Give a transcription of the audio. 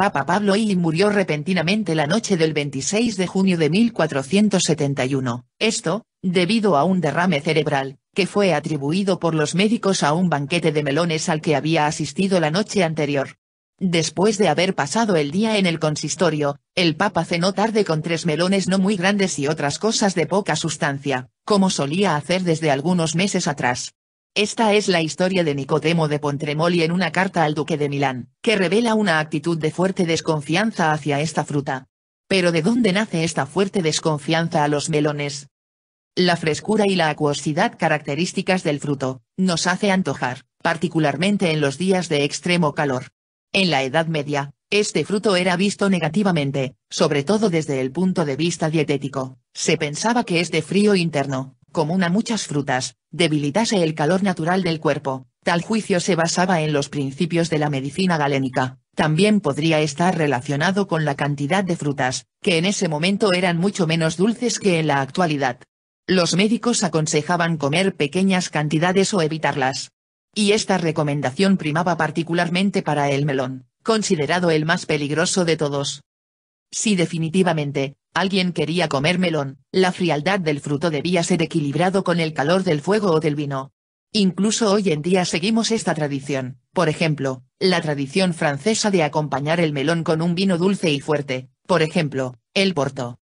Papa Pablo I murió repentinamente la noche del 26 de junio de 1471, esto, debido a un derrame cerebral, que fue atribuido por los médicos a un banquete de melones al que había asistido la noche anterior. Después de haber pasado el día en el consistorio, el Papa cenó tarde con tres melones no muy grandes y otras cosas de poca sustancia, como solía hacer desde algunos meses atrás. Esta es la historia de Nicodemo de Pontremoli en una carta al duque de Milán, que revela una actitud de fuerte desconfianza hacia esta fruta. Pero ¿de dónde nace esta fuerte desconfianza a los melones? La frescura y la acuosidad características del fruto, nos hace antojar, particularmente en los días de extremo calor. En la Edad Media, este fruto era visto negativamente, sobre todo desde el punto de vista dietético, se pensaba que es de frío interno, común a muchas frutas, debilitase el calor natural del cuerpo. Tal juicio se basaba en los principios de la medicina galénica. También podría estar relacionado con la cantidad de frutas, que en ese momento eran mucho menos dulces que en la actualidad. Los médicos aconsejaban comer pequeñas cantidades o evitarlas. Y esta recomendación primaba particularmente para el melón, considerado el más peligroso de todos. Si definitivamente, Alguien quería comer melón, la frialdad del fruto debía ser equilibrado con el calor del fuego o del vino. Incluso hoy en día seguimos esta tradición, por ejemplo, la tradición francesa de acompañar el melón con un vino dulce y fuerte, por ejemplo, el porto.